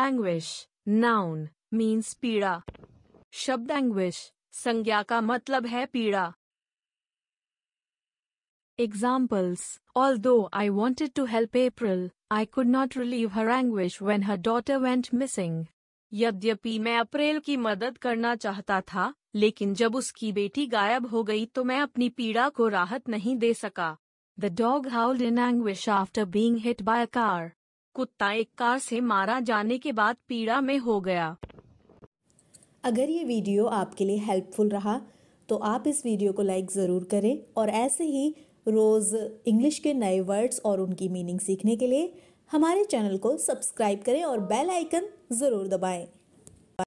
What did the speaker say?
anguish noun means पीड़ा शब्द anguish संज्ञा का मतलब है पीड़ा examples although I wanted to help April I could not relieve her anguish when her daughter went missing यद्यपि मैं अप्रैल की मदद करना चाहता था लेकिन जब उसकी बेटी गायब हो गई तो मैं अपनी पीड़ा को राहत नहीं दे सका the dog howled in anguish after being hit by car कुत्ता एक कार से मारा जाने के बाद पीड़ा में हो गया अगर ये वीडियो आपके लिए हेल्पफुल रहा तो आप इस वीडियो को लाइक ज़रूर करें और ऐसे ही रोज़ इंग्लिश के नए वर्ड्स और उनकी मीनिंग सीखने के लिए हमारे चैनल को सब्सक्राइब करें और बेल आइकन ज़रूर दबाएं